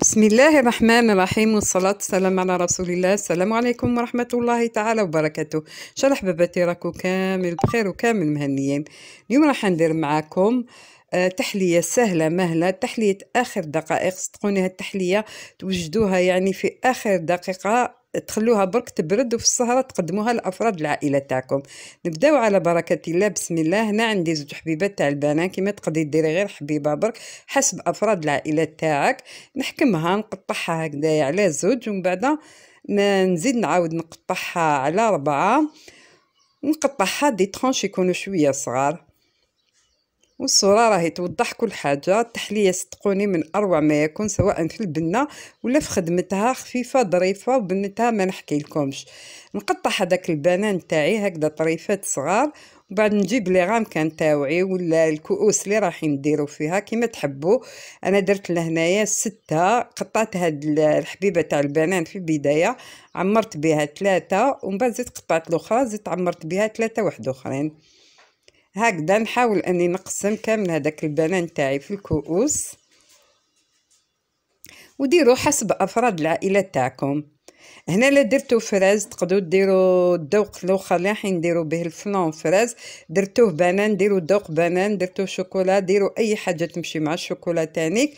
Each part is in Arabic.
بسم الله الرحمن الرحيم والصلاة والسلام على رسول الله السلام عليكم ورحمة الله تعالى وبركاته شرح حباباتي راكو كامل بخير وكامل مهنيين اليوم راح ندير معاكم آه، تحلية سهلة مهلة تحلية آخر دقائق صدقوني هالتحلية توجدوها يعني في آخر دقيقة تخلوها برك تبرد وفي السهرة تقدموها لأفراد العائلة تاعكم نبداو على بركة الله بسم الله هنا عندي زوج حبيبات تاع البنان كيما تقدري ديري غير حبيبة برك حسب أفراد العائلة تاعك نحكمها نقطعها هكذايا على زوج ومن بعد نزيد نعاود نقطعها على ربعة نقطعها دي ترانش يكونوا شوية صغار والصوره راهي توضح كل حاجه التحليه صدقوني من اروع ما يكون سواء في البنه ولا في خدمتها خفيفه ظريفه وبنتها ما نحكي لكمش نقطع هذاك البنان تاعي هكذا طريفات صغار وبعد نجيب لي غامكان تاوعي ولا الكؤوس اللي رايحين نديرو فيها كيما تحبوا انا درت لهنايا سته قطعت هاد الحبيبه تاع البنان في البدايه عمرت بها ثلاثه ومن بعد زدت قطعت الاخرى زدت عمرت بها ثلاثه واحد اخرين هكذا نحاول اني نقسم كامل هذاك البنان تاعي في الكؤوس وديروا حسب افراد العائله تاعكم هنا لا درتو فراز تقدروا ديروا الذوق الاخر اللي حين نديروا به الفلون فراز درتوه بنان ديروا ذوق بنان درتوه شوكولا ديروا اي حاجه تمشي مع الشوكولا تانيك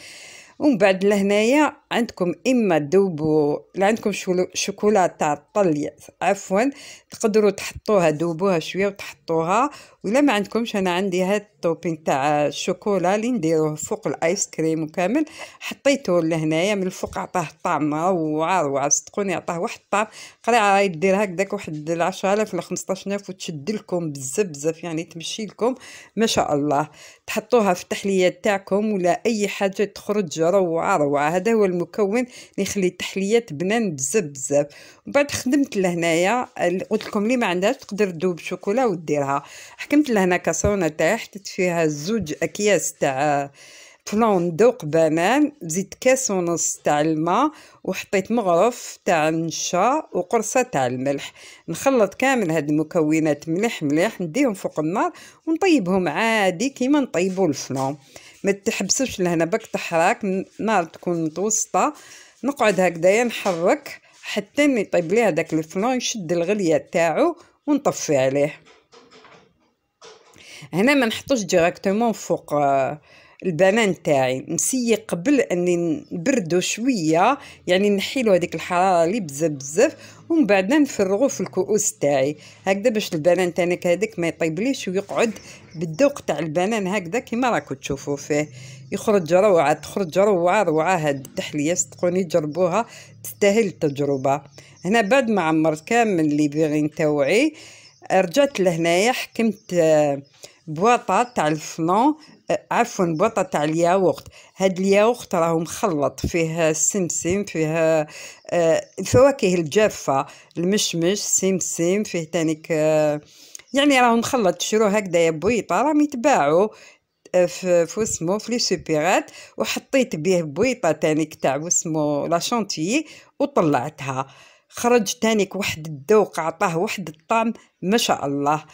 ومن بعد لهنايا عندكم اما تذوبوا لا عندكم شوكولاته طلي عفوا تقدروا تحطوها ذوبوها شويه وتحطوها ولا ما عندكمش انا عندي هاد التوبين تاع الشوكولا اللي نديروه فوق الايس كريم وكامل حطيته لهنايا من الفوق عطاه طعم روعه روعه صدقوني عطاه واحد الطعم قريعه راهي دير هكذاك واحد 10000 ولا 15000 وتشد لكم بزاف بزاف يعني تمشي لكم ما شاء الله تحطوها في التحليات تاعكم ولا اي حاجه تخرج روعه روعه هذا هو المكون اللي يخلي التحليات بنان بزاف بزاف ومن بعد خدمت لهنايا قلت لكم لي ما عندهاش تقدر تذوب شوكولا وديرها حكمت لهنا كاسرونه تاعي حطيت فيها زوج اكياس تاع طلعوا مدوق بنان زيد كاس ونص تاع الماء وحطيت مغرف تاع النشا وقرصه تاع الملح نخلط كامل هاد المكونات مليح مليح نديهم فوق النار ونطيبهم عادي كيما نطيبوا الفلون ما تحبسوش لهنا باك تحراك النار تكون متوسطه نقعد هكذايا نحرك حتى يطيب لي هذاك الفلون يشد الغليه تاعو ونطفي عليه هنا ما نحطوش ديريكتومون فوق آه، البنان تاعي نسيه قبل اني نبردو شويه يعني نحيلو هذيك الحراره اللي بزاف بزاف ومن بعد نفرغو في الكؤوس تاعي هكذا باش البنان تاعك هذاك ما يطيبليش ويقعد بالذوق تاع البنان هكذا كيما راكو تشوفوا فيه يخرج روعه تخرج روعه روعه هاد التحليه صدقوني جربوها تستاهل التجربه هنا بعد ما عمرت كامل لي بيغين تاوعي رجعت لهنايا حكمت آه بواطا تاع الفلون آه، عفوا بواطا تاع الياغورت هاد الياغورت راهو مخلط فيه السمسم فيه الفواكه الجافه المشمش السمسم فيه تانيك آه، يعني راهو مخلط تشروه هكذايا بويطه راهم يتباعو آه، في فوسمو في لي سوبيرات وحطيت به بويطه تانيك تاع اسمو لاشونتيي وطلعتها خرج تانيك واحد الذوق عطاه واحد الطعم ما شاء الله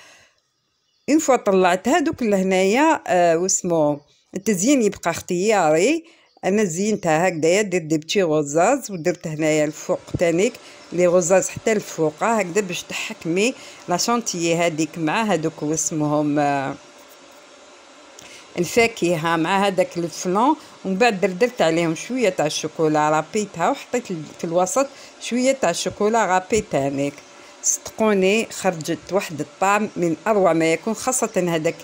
اون فوا طلعتها دوك لهنايا آه، واسمو التزيين يبقى اختياري انا زينتها هكذايا درت دي بتي غوزاز ودرت هنايا الفوق تانيك لي غوزاز حتى الفوق آه، هكذا باش تحكمي لاشونتيي هذيك مع هذوك واسمهم آه، الفاكهه مع هذاك الفلون ومن بعد دردرت عليهم شويه تاع الشوكولا رابيتها وحطيت في الوسط شويه تاع الشوكولا رابيتانيك صدقوني خرجت واحد الطعم من اروع ما يكون خاصه هذاك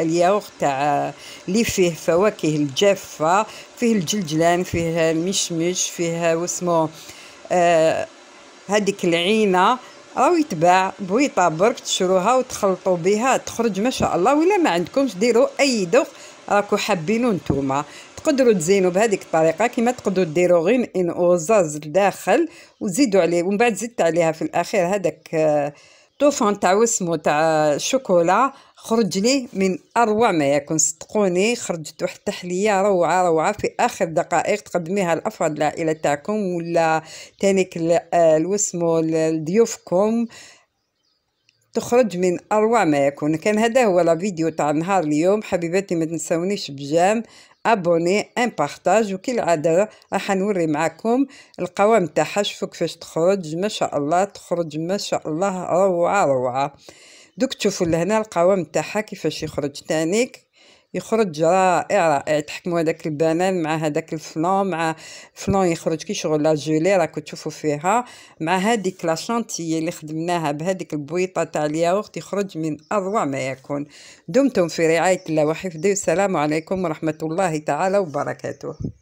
الياغ تاع اللي فيه فواكه الجافه فيه الجلجلان فيه المشمش فيه واسمو آه العينه راهو يتباع بويطه برك تشروها وتخلطوا بها تخرج ما شاء الله ولا ما عندكمش ديروا اي ذوق راكو حابينو نتوما تقدروا تزينوا بهذيك الطريقه كما تقدروا ديروا غير ان اوزاز لداخل وزيدوا عليه ومن بعد زدت عليها في الاخير هذاك آه، طوفان تاع وسمو تاع الشوكولا خرج لي من اروع ما يكون صدقوني خرجت واحد التحليه روعه روعه في اخر دقائق تقدميها لافراد العائله تاعكم ولا تانيك آه، الوسمو لضيوفكم تخرج من اروع ما يكون كان هذا هو لا فيديو تاع نهار اليوم حبيباتي ما تنساونيش بجام ابوني ان بارطاج وكالعاده راح نوري معكم القوام تاعها شوفوا كيفاش تخرج ما شاء الله تخرج ما شاء الله روعه روعه دوك تشوفوا لهنا القوام تاعها كيفاش يخرج تانيك يخرج رائع رائع تحكموا هذاك البنان مع هذاك الفلون مع فلون يخرج كي شغل لا جولي راكو تشوفوا فيها مع هذيك لا شانتيه اللي خدمناها بهذيك البويطه تاع الياغورت يخرج من اروع ما يكون دمتم في رعايه الله وحفظه والسلام عليكم ورحمه الله تعالى وبركاته